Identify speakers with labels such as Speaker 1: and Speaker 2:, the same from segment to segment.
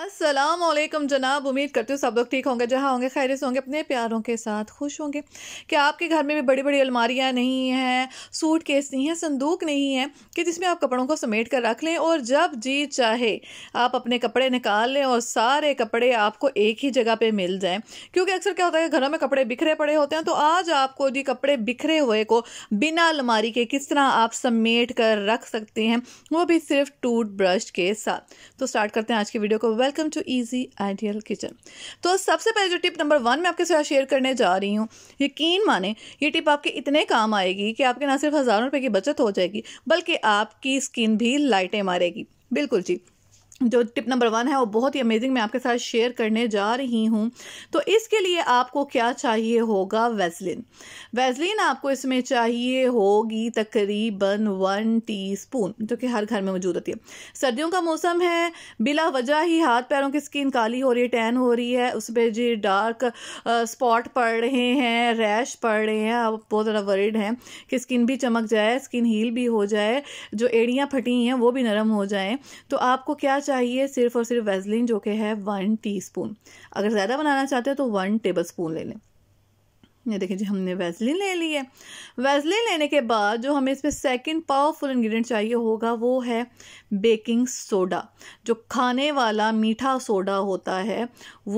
Speaker 1: असलम जनाब उम्मीद करती हूँ सब लोग ठीक होंगे जहाँ होंगे खैर से होंगे अपने प्यारों के साथ खुश होंगे कि आपके घर में भी बड़ी बड़ी अलमारियाँ नहीं हैं सूट केस नहीं है संदूक नहीं है कि जिसमें आप कपड़ों को समेट कर रख लें और जब जी चाहे आप अपने कपड़े निकाल लें और सारे कपड़े आपको एक ही जगह पर मिल जाएँ क्योंकि अक्सर क्या होता है घरों में कपड़े बिखरे पड़े होते हैं तो आज आपको जी कपड़े बिखरे हुए को बिना अलमारी के किस तरह आप समेट कर रख सकते हैं वो भी सिर्फ टूथ ब्रश के साथ तो स्टार्ट करते हैं आज की वीडियो को welcome to easy ideal kitchen तो सबसे पहले जो टिप नंबर वन मैं आपके साथ शेयर करने जा रही हूँ यकीन माने ये टिप आपके इतने काम आएगी कि आपके ना सिर्फ हज़ारों रुपये की बचत हो जाएगी बल्कि आपकी स्किन भी लाइटें मारेगी बिल्कुल जी जो टिप नंबर वन है वो बहुत ही अमेजिंग मैं आपके साथ शेयर करने जा रही हूँ तो इसके लिए आपको क्या चाहिए होगा वेजलिन वेजलिन आपको इसमें चाहिए होगी तकरीबन वन टीस्पून जो कि हर घर में मौजूद होती है सर्दियों का मौसम है बिला वजह ही हाथ पैरों की स्किन काली हो रही है टैन हो रही है उस पर जी डार्क स्पॉट पड़ रहे हैं रैश पड़ रहे हैं आप बहुत ज़्यादा वरिड हैं कि स्किन भी चमक जाए स्किन हील भी हो जाए जो एड़ियाँ फटी हैं वो भी नरम हो जाए तो आपको क्या चाहिए चाहिए सिर्फ और सिर्फ वेजलिन जो कि है वन टी अगर ज़्यादा बनाना चाहते हैं तो वन टेबल स्पून ले लें ये देखिए जी हमने वेजलिन ले ली है वेजलिन लेने के बाद जो हमें इसमें सेकंड पावरफुल इंग्रेडिएंट चाहिए होगा वो है बेकिंग सोडा जो खाने वाला मीठा सोडा होता है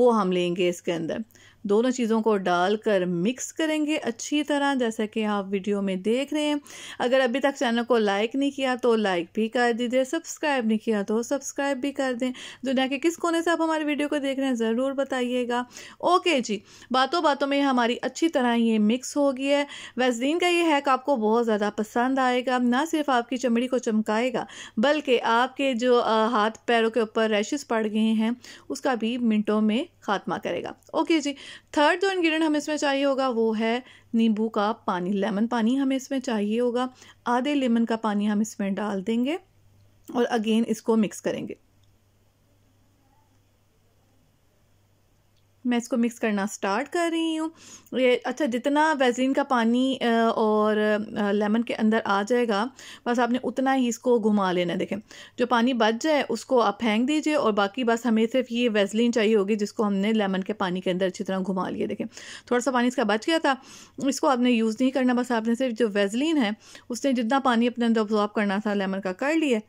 Speaker 1: वो हम लेंगे इसके अंदर दोनों चीज़ों को डालकर मिक्स करेंगे अच्छी तरह जैसा कि आप वीडियो में देख रहे हैं अगर अभी तक चैनल को लाइक नहीं किया तो लाइक भी कर दीजिए सब्सक्राइब नहीं किया तो सब्सक्राइब भी कर दें दुनिया के किस कोने से आप हमारे वीडियो को देख रहे हैं ज़रूर बताइएगा ओके जी बातों बातों में हमारी अच्छी तरह ये मिक्स हो गई है वैसलीन का ये हैक आपको बहुत ज़्यादा पसंद आएगा ना सिर्फ आपकी चमड़ी को चमकाएगा बल्कि आपके जो हाथ पैरों के ऊपर रैशेज़ पड़ गए हैं उसका भी मिनटों में खात्मा करेगा ओके जी थर्ड जो इन्ग्रीडियंट हमें इसमें चाहिए होगा वो है नींबू का पानी लेमन पानी हमें इसमें चाहिए होगा आधे लेमन का पानी हम इसमें डाल देंगे और अगेन इसको मिक्स करेंगे मैं इसको मिक्स करना स्टार्ट कर रही हूँ ये अच्छा जितना वेजीन का पानी और लेमन के अंदर आ जाएगा बस आपने उतना ही इसको घुमा लेना देखें जो पानी बच जाए उसको आप फेंक दीजिए और बाकी बस हमें सिर्फ ये वेजलिन चाहिए होगी जिसको हमने लेमन के पानी के अंदर अच्छी तरह घुमा लिया देखें थोड़ा सा पानी इसका बच गया था इसको आपने यूज़ नहीं करना बस आपने सिर्फ जो वेजलिन है उसने जितना पानी अपने अंदर ऑब्जॉर्व करना था लेमन का कर लिया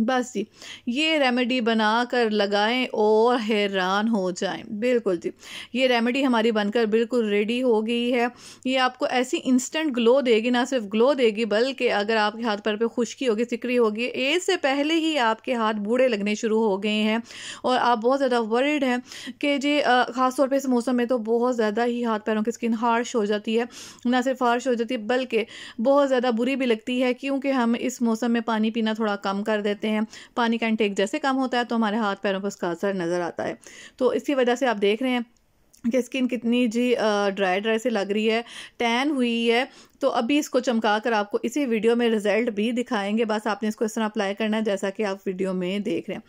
Speaker 1: बस जी ये रेमेडी बना कर लगाएं और हैरान हो जाएं बिल्कुल जी ये रेमेडी हमारी बनकर बिल्कुल रेडी हो गई है ये आपको ऐसी इंस्टेंट ग्लो देगी ना सिर्फ ग्लो देगी बल्कि अगर आपके हाथ पर पे खुश्की होगी सिकरी होगी एज से पहले ही आपके हाथ बूढ़े लगने शुरू हो गए हैं और आप बहुत ज़्यादा वर्ड हैं कि जी ख़ासतौर पर इस मौसम में तो बहुत ज़्यादा ही हाथ पैरों की स्किन हार्श हो जाती है ना सिर्फ हार्श हो जाती है बल्कि बहुत ज़्यादा बुरी भी लगती है क्योंकि हम इस मौसम में पानी पीना थोड़ा कम कर देते करते हैं पानी का इंटेक जैसे कम होता है तो हमारे हाथ पैरों पर उसका असर नज़र आता है तो इसकी वजह से आप देख रहे हैं कि स्किन कितनी जी ड्राई ड्राई से लग रही है टैन हुई है तो अभी इसको चमका कर आपको इसी वीडियो में रिजल्ट भी दिखाएंगे बस आपने इसको इस तरह अप्लाई करना है जैसा कि आप वीडियो में देख रहे हैं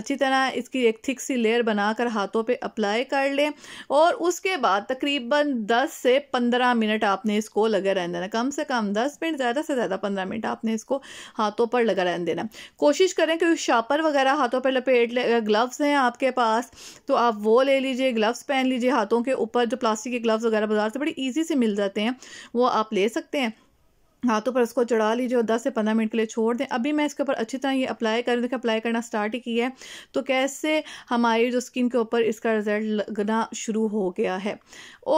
Speaker 1: अच्छी तरह इसकी एक थिक सी लेयर बनाकर हाथों पे अप्लाई कर लें और उसके बाद तकरीबन 10 से 15 मिनट आपने इसको लगे रहने देना कम से कम 10 मिनट ज़्यादा से ज़्यादा पंद्रह मिनट आपने इसको हाथों पर लगा रहने देना कोशिश करें कि शापर वगैरह हाथों पर लपेट ले ग्लव्स हैं आपके पास तो आप वो ले लीजिए ग्लव्स पहन लीजिए हाथों के ऊपर जो प्लास्टिक के ग्लव्स वगैरह बाजार से बड़ी ईजी से मिल जाते हैं वो आप ले सकते हैं हाथों पर उसको चढ़ा लीजिए और 10 से 15 मिनट के लिए छोड़ दें अभी मैं इसके ऊपर अच्छी तरह ये अप्लाई कर देखिए अप्लाई करना स्टार्ट ही किया है तो कैसे हमारी जो स्किन के ऊपर इसका रिजल्ट लगना शुरू हो गया है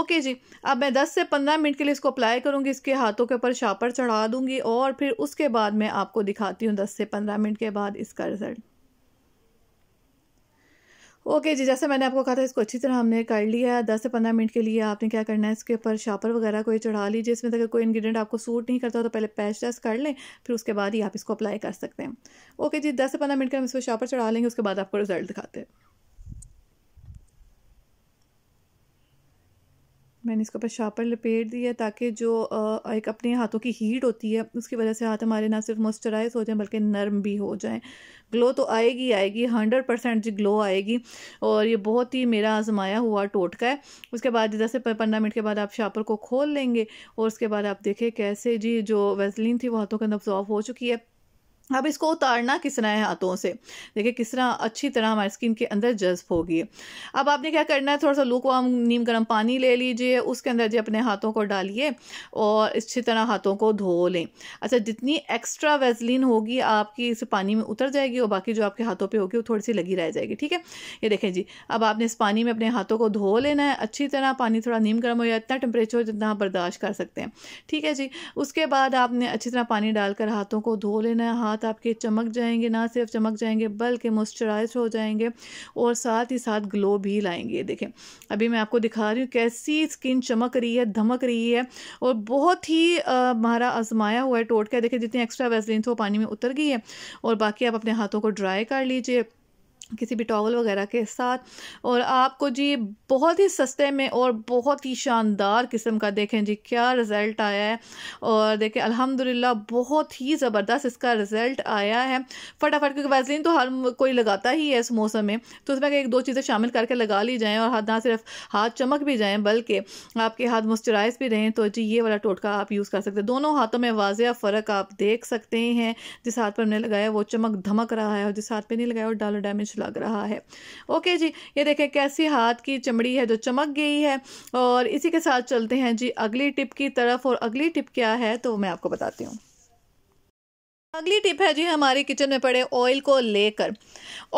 Speaker 1: ओके जी अब मैं 10 से 15 मिनट के लिए इसको अप्लाई करूँगी इसके हाथों के ऊपर शापर चढ़ा दूँगी और फिर उसके बाद मैं आपको दिखाती हूँ दस से पंद्रह मिनट के बाद इसका रिज़ल्ट ओके जी जैसे मैंने आपको कहा था इसको अच्छी तरह हमने कर लिया है दस से पंद्रह मिनट के लिए आपने क्या करना है इसके ऊपर शापर वगैरह कोई चढ़ा लीजिए इसमें अगर कोई इंग्रेडिएंट आपको सूट नहीं करता तो पहले पैच टेस्ट कर लें फिर उसके बाद ही आप इसको अप्लाई कर सकते हैं ओके जी दस से पंद्रह मिनट का हम इसको शापर चढ़ा लेंगे उसके बाद आपको रिजल्ट दिखाते हैं मैंने इसके ऊपर शापर लपेट दिया ताकि जो एक अपने हाथों की हीट होती है उसकी वजह से हाथ हमारे ना सिर्फ मॉइस्चराइज हो जाएं बल्कि नरम भी हो जाएं ग्लो तो आएगी आएगी हंड्रेड परसेंट जी ग्लो आएगी और ये बहुत ही मेरा आजमाया हुआ टोटका है उसके बाद जैसे से पंद्रह मिनट के बाद आप शापर को खोल लेंगे और उसके बाद आप देखें कैसे जी जो वेजलिन थी वो हाथों के अंदर ऑफ हो चुकी है अब इसको उतारना किस तरह है हाथों से देखिए किस तरह अच्छी तरह हमारी स्किन के अंदर जज्ब होगी अब आपने क्या करना है थोड़ा सा लूक वाम नीम गर्म पानी ले लीजिए उसके अंदर जी अपने हाथों को डालिए और अच्छी तरह हाथों को धो लें अच्छा जितनी एक्स्ट्रा वेजलिन होगी आपकी इस पानी में उतर जाएगी और बाकी जो आपके हाथों पर होगी वो थोड़ी सी लगी रह जाएगी ठीक है ये देखें जी अब आपने इस पानी में अपने हाथों को धो लेना है अच्छी तरह पानी थोड़ा नीम गर्म हो या इतना टेम्परेचर जितना आप बर्दाश्त कर सकते हैं ठीक है जी उसके बाद आपने अच्छी तरह पानी डालकर हाथों को धो लेना है हाथ हाथ आपके चमक जाएंगे ना सिर्फ चमक जाएंगे बल्कि मॉइस्चराइज हो जाएंगे और साथ ही साथ ग्लो भी लाएंगे देखें अभी मैं आपको दिखा रही हूँ कैसी स्किन चमक रही है धमक रही है और बहुत ही हमारा आजमाया हुआ है टोटका देखें जितनी एक्स्ट्रा वैसलिन थो वो पानी में उतर गई है और बाकी आप अपने हाथों को ड्राई कर लीजिए किसी भी टॉवल वगैरह के साथ और आपको जी बहुत ही सस्ते में और बहुत ही शानदार किस्म का देखें जी क्या रिज़ल्ट आया है और देखें अल्हम्दुलिल्लाह बहुत ही ज़बरदस्त इसका रिज़ल्ट आया है फटाफट क्योंकि वैसलिन तो हर कोई लगाता ही है इस मौसम में तो उसमें एक दो चीज़ें शामिल करके लगा ली जाएँ और हाथ ना सिर्फ हाथ चमक भी जाएँ बल्कि आपके हाथ मॉइस्चराइज भी रहें तो जी ये वाला टोटका आप यूज़ कर सकते हैं दोनों हाथों में वाज़ फ़र्क आप देख सकते हैं जिस हाथ पर हमने लगाया वो चमक धमक रहा है और जिस हाथ पर नहीं लगाया वो डालो डैमेज लग रहा है ओके जी ये देखें कैसी हाथ की चमड़ी है जो चमक गई है और इसी के साथ चलते हैं जी अगली टिप की तरफ और अगली टिप क्या है तो मैं आपको बताती हूँ अगली टिप है जी हमारे किचन में पड़े ऑयल को लेकर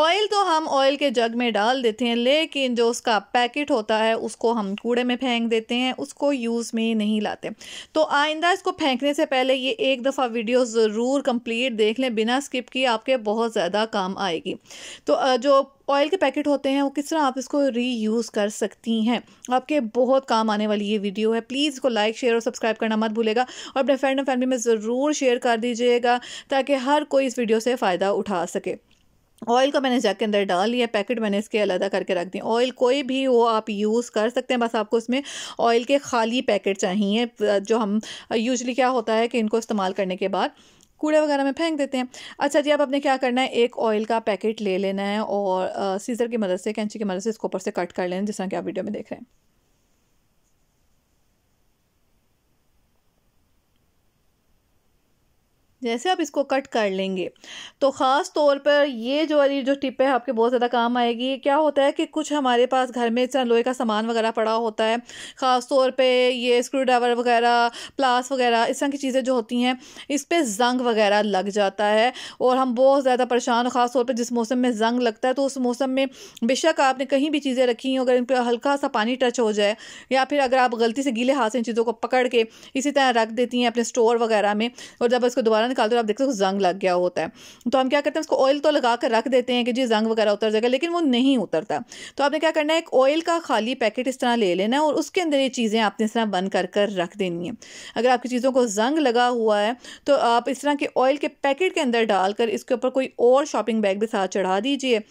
Speaker 1: ऑयल तो हम ऑयल के जग में डाल देते हैं लेकिन जो उसका पैकेट होता है उसको हम कूड़े में फेंक देते हैं उसको यूज़ में नहीं लाते तो आइंदा इसको फेंकने से पहले ये एक दफ़ा वीडियो ज़रूर कंप्लीट देख लें बिना स्किप किए आपके बहुत ज़्यादा काम आएगी तो जो ऑयल के पैकेट होते हैं वो किस तरह आप इसको रीयूज़ कर सकती हैं आपके बहुत काम आने वाली ये वीडियो है प्लीज़ इसको लाइक शेयर और सब्सक्राइब करना मत भूलेगा और अपने फ्रेंड और फैमिली में ज़रूर शेयर कर दीजिएगा ताकि हर कोई इस वीडियो से फ़ायदा उठा सके ऑयल को मैंने जैक के अंदर डाल लिया पैकेट मैंने इसके अलग करके रख दिया ऑयल कोई भी वो आप यूज़ कर सकते हैं बस आपको इसमें ऑयल के खाली पैकेट चाहिए जो हम यूजली क्या होता है कि इनको इस्तेमाल करने के बाद कूड़े वगैरह में फेंक देते हैं अच्छा जी अब आपने क्या करना है एक ऑयल का पैकेट ले लेना है और सीज़र की मदद से कैंची की मदद से इसको ऊपर से कट कर लेना जिस तरह कि आप वीडियो में देख रहे हैं जैसे आप इसको कट कर लेंगे तो ख़ास तौर पर ये जो वाली जो टिप है आपके बहुत ज़्यादा काम आएगी क्या होता है कि कुछ हमारे पास घर में इस तरह लोहे का सामान वगैरह पड़ा होता है ख़ास तौर पे ये स्क्रू ड्राइवर वगैरह प्लास वगैरह इस तरह की चीज़ें जो होती हैं इस पर जंग वगैरह लग जाता है और हम बहुत ज़्यादा परेशान ख़ास तौर पर जिस मौसम में जंग लगता है तो उस मौसम में बेशक आपने कहीं भी चीज़ें रखी हैं अगर इन पर हल्का सा पानी टच हो जाए या फिर अगर आप गलती से गीले हाथ से इन चीज़ों को पकड़ के इसी तरह रख देती हैं अपने स्टोर वगैरह में और जब इसको दोबारा निकालते हो आप देखते हो जंग लग गया होता है तो हम क्या करते हैं उसको ऑयल तो लगा कर रख देते हैं कि जी जंग वगैरह उतर जाएगा लेकिन वो नहीं उतरता तो आपने क्या करना है एक ऑयल का खाली पैकेट इस तरह ले लेना है और उसके अंदर ये चीज़ें आपने इस तरह बंद कर कर रख देनी है अगर आपकी चीज़ों को जंग लगा हुआ है तो आप इस तरह के ऑयल के पैकेट के अंदर डालकर इसके ऊपर कोई और शॉपिंग बैग भी साथ चढ़ा दीजिए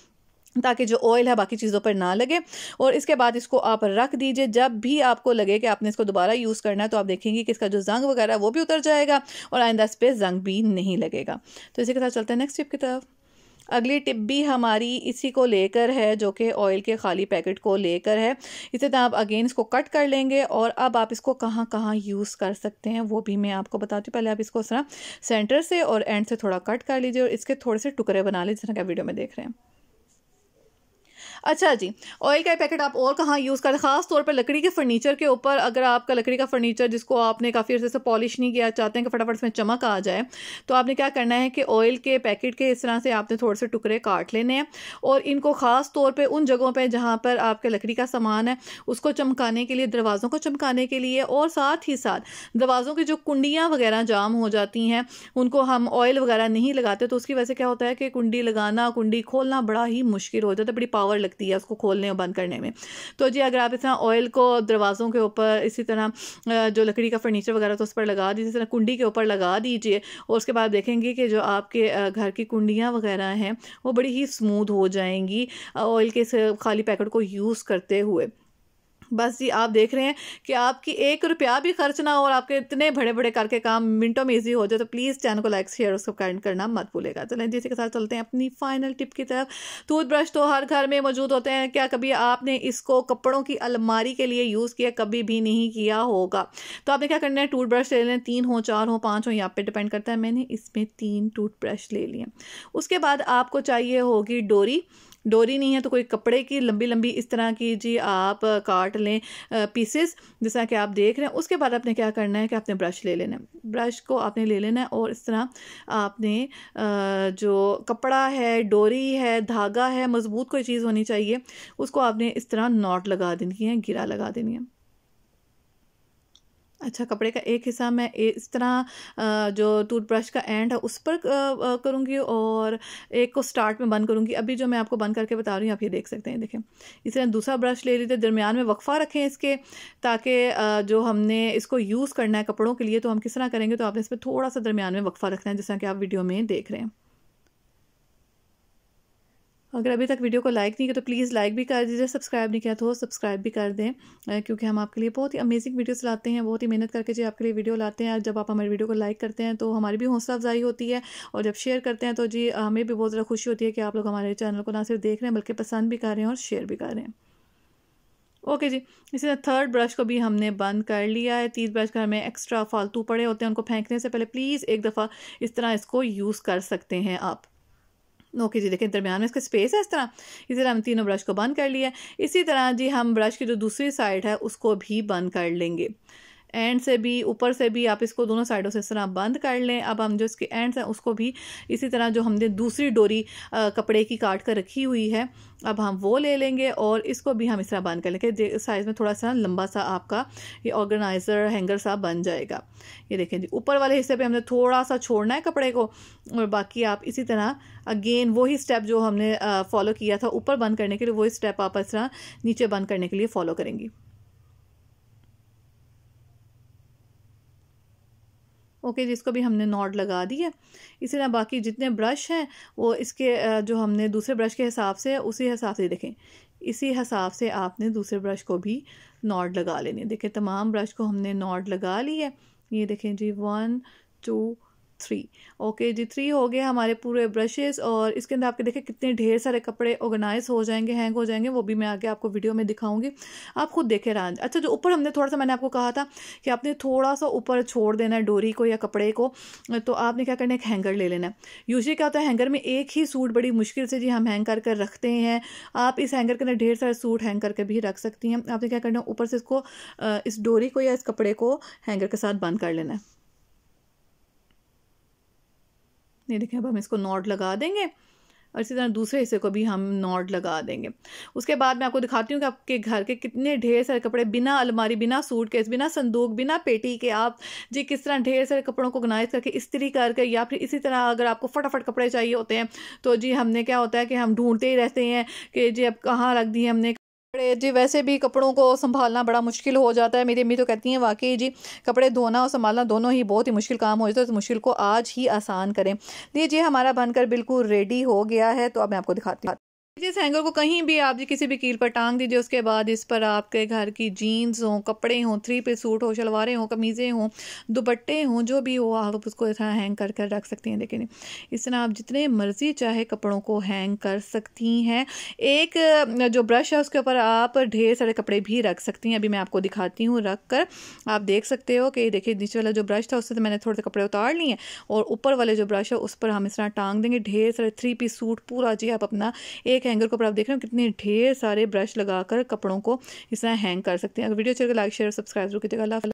Speaker 1: ताकि जो ऑयल है बाकी चीज़ों पर ना लगे और इसके बाद इसको आप रख दीजिए जब भी आपको लगे कि आपने इसको दोबारा यूज़ करना है तो आप देखेंगे कि इसका जो जंग वगैरह वो भी उतर जाएगा और आइंदा इस पर जंग भी नहीं लगेगा तो इसी के साथ चलते हैं नेक्स्ट टिप की तरफ अगली टिप भी हमारी इसी को लेकर है जो कि ऑयल के खाली पैकेट को लेकर है इसी तरह आप अगेन इसको कट कर लेंगे और अब आप इसको कहाँ कहाँ यूज़ कर सकते हैं वो भी मैं आपको बताती हूँ पहले आप इसको इस तरह सेंटर से और एंड से थोड़ा कट कर लीजिए और इसके थोड़े से टुकड़े बना लीजिए जिस तरह वीडियो में देख रहे हैं अच्छा जी ऑयल का पैकेट आप और कहाँ यूज़ करें ख़ास तौर पर लकड़ी के फर्नीचर के ऊपर अगर आपका लकड़ी का फर्नीचर जिसको आपने काफ़ी अर्से से पॉलिश नहीं किया चाहते हैं कि फटाफट इसमें चमक आ जाए तो आपने क्या करना है कि ऑयल के पैकेट के इस तरह से आपने थोड़े से टुकड़े काट लेने हैं और इनको ख़ास तौर पर उन जगहों पर जहाँ पर आपके लकड़ी का सामान है उसको चमकाने के लिए दरवाज़ों को चमकाने के लिए और साथ ही साथ दरवाज़ों की जो कुंडियाँ वगैरह जाम हो जाती हैं उनको हम ऑयल वगैरह नहीं लगाते तो उसकी वजह से क्या होता है कि कुंडी लगाना कुंडी खोलना बड़ा ही मुश्किल हो जाता है बड़ी पावर लगती है उसको खोलने और बंद करने में तो जी अगर आप इस तरह ऑयल को दरवाज़ों के ऊपर इसी तरह जो लकड़ी का फर्नीचर वगैरह तो उस पर लगा दीजिए इसी तरह कुंडी के ऊपर लगा दीजिए और उसके बाद देखेंगे कि जो आपके घर की कुंडियाँ वगैरह हैं वो बड़ी ही स्मूद हो जाएंगी ऑयल के खाली पैकेट को यूज़ करते हुए बस जी आप देख रहे हैं कि आपकी एक रुपया भी खर्च ना हो और आपके इतने बड़े बड़े करके काम मिनटों में ईजी हो जाए तो प्लीज़ चैनल को लाइक शेयर और सब्सक्राइब करना मत भूलेगा चलें जिसी के साथ चलते हैं अपनी फाइनल टिप की तरफ टूथब्रश तो हर घर में मौजूद होते हैं क्या कभी आपने इसको कपड़ों की अलमारी के लिए यूज़ किया कभी भी नहीं किया होगा तो आपने क्या करना है टूथब्रश ले लें तीन हो चार हो पाँच हो यहाँ पर डिपेंड करता है मैंने इसमें तीन टूथब्रश ले लिए उसके बाद आपको चाहिए होगी डोरी डोरी नहीं है तो कोई कपड़े की लंबी लंबी इस तरह की जी आप काट लें पीसेस जिस तरह कि आप देख रहे हैं उसके बाद आपने क्या करना है कि आपने ब्रश ले लेना है ब्रश को आपने ले लेना है और इस तरह आपने जो कपड़ा है डोरी है धागा है मज़बूत कोई चीज़ होनी चाहिए उसको आपने इस तरह नॉट लगा देनी है गिरा लगा देनी है अच्छा कपड़े का एक हिस्सा मैं इस तरह जो टूथब्रश का एंड है उस पर करूँगी और एक को स्टार्ट में बंद करूँगी अभी जो मैं आपको बंद करके बता रही हूँ आप ये देख सकते हैं देखें इस तरह दूसरा ब्रश ले लीजिए दरमियान में वक्फ़ा रखें इसके ताकि जो हमने इसको यूज़ करना है कपड़ों के लिए तो हम किस तरह करेंगे तो आपने इस पर थोड़ा सा दरमियान में वक्फ़ा रखना है जिस तरह कि आप वीडियो में देख रहे हैं अगर अभी तक वीडियो को लाइक नहीं किया तो प्लीज़ लाइक भी कर दीजिए सब्सक्राइब नहीं किया तो सब्सक्राइब भी कर दें क्योंकि हम आपके लिए बहुत ही अमेजिंग वीडियोस लाते हैं बहुत ही मेहनत करके जी आपके लिए वीडियो लाते हैं जब आप हमारी वीडियो को लाइक करते हैं तो हमारी भी हौसला अफजाई होती है और जब शेयर करते हैं तो जी हमें भी बहुत ज़्यादा खुशी होती है कि आप लोग हमारे चैनल को ना सिर्फ देख रहे हैं बल्कि पसंद भी कर रहे हैं और शेयर भी कर रहे हैं ओके जी इसी तरह थर्ड ब्रश को भी हमने बंद कर लिया है तीस ब्रश घर में एक्स्ट्रा फालतू पड़े होते हैं उनको फेंकने से पहले प्लीज़ एक दफ़ा इस तरह इसको यूज़ कर सकते हैं आप ओके जी देखें दरमियान में इसका स्पेस है इस तरह इसी तरह हम तीनों ब्रश को बंद कर लिया इसी तरह जी हम ब्रश की जो दूसरी साइड है उसको भी बंद कर लेंगे एंड से भी ऊपर से भी आप इसको दोनों साइडों से इस तरह बंद कर लें अब हम जो इसके एंड्स हैं उसको भी इसी तरह जो हमने दूसरी डोरी आ, कपड़े की काट कर रखी हुई है अब हम वो ले लेंगे और इसको भी हम इस तरह बंद कर लेंगे साइज़ में थोड़ा सा लंबा सा आपका ये ऑर्गेनाइज़र हैंगर सा बन जाएगा ये देखें जी ऊपर वाले हिस्से पर हमने थोड़ा सा छोड़ना है कपड़े को और बाकी आप इसी तरह अगेन वही स्टेप जो हमने फॉलो किया था ऊपर बंद करने के लिए वही स्टेप आप इस तरह नीचे बंद करने के लिए फ़ॉलो करेंगी ओके जिसको भी हमने नॉट लगा दी है इसी तरह बाकी जितने ब्रश हैं वो इसके जो हमने दूसरे ब्रश के हिसाब से उसी हिसाब से देखें इसी हिसाब से आपने दूसरे ब्रश को भी नॉट लगा लेनी देखें तमाम ब्रश को हमने नॉट लगा ली है ये देखें जी वन टू थ्री ओके जी थ्री हो गए हमारे पूरे ब्रशेस और इसके अंदर आपके देखें कितने ढेर सारे कपड़े ऑर्गेनाइज हो जाएंगे हैंग हो जाएंगे वो भी मैं आगे आपको वीडियो में दिखाऊंगी आप खुद देखे रहा अच्छा जो ऊपर हमने थोड़ा सा मैंने आपको कहा था कि आपने थोड़ा सा ऊपर छोड़ देना है डोरी को या कपड़े को तो आपने क्या करना है एक हैंगर ले लेना है यूजली क्या होता है हैंगर में एक ही सूट बड़ी मुश्किल से जी हम हैंग कर कर रखते हैं आप इस हैंगर के अंदर ढेर सारे सूट हैंग करके भी रख सकती हैं आपने क्या करना है ऊपर से इसको इस डोरी को या इस कपड़े को हैंगर के साथ बंद कर लेना है ये देखें अब हम इसको नॉट लगा देंगे और इसी तरह दूसरे हिस्से को भी हम नॉट लगा देंगे उसके बाद मैं आपको दिखाती हूँ कि आपके घर के कितने ढेर सारे कपड़े बिना अलमारी बिना सूट केस बिना संदूक बिना पेटी के आप जी किस तरह ढेर सारे कपड़ों को गनाइज करके इस्त्री करके या फिर इसी तरह अगर आपको फटाफट कपड़े चाहिए होते हैं तो जी हमने क्या होता है कि हम ढूंढते ही रहते हैं कि जी अब कहाँ रख दिए हमने कपड़े जी वैसे भी कपड़ों को संभालना बड़ा मुश्किल हो जाता है मेरी अम्मी तो कहती हैं वाकई जी कपड़े धोना और संभालना दोनों ही बहुत ही मुश्किल काम हो जाता है तो मुश्किल को आज ही आसान करें लीजिए हमारा बनकर बिल्कुल रेडी हो गया है तो अब मैं आपको दिखाती हूँ जिस हैंगर को कहीं भी आप किसी भी कील पर टांग दीजिए उसके बाद इस पर आपके घर की जीन्स हो कपड़े हो थ्री पीस सूट हो शलवारें हो कमीज़ें हो दुपट्टे हों जो भी हो आप उसको इस तरह हैंग कर कर रख सकती हैं देखिए इस तरह आप जितने मर्ज़ी चाहे कपड़ों को हैंग कर सकती हैं एक जो ब्रश है उसके ऊपर आप ढेर सारे कपड़े भी रख सकती हैं अभी मैं आपको दिखाती हूँ रख कर आप देख सकते हो कि देखिए नीचे वाला जो ब्रश था उससे तो मैंने थोड़े से कपड़े उतार लिए और ऊपर वाले जो ब्रश है उस पर हम इस तरह टांग देंगे ढेर सारे थ्री पीस सूट पूरा जी आप अपना एक के हैंगर को आप देख रहे हो कितने ढेर सारे ब्रश लगाकर कपड़ों को इस तरह हैंग कर सकते हैं अगर वीडियो अच्छी लगे लाइक शेयर सब्सक्राइब जरूर कीजिएगा अल्लाह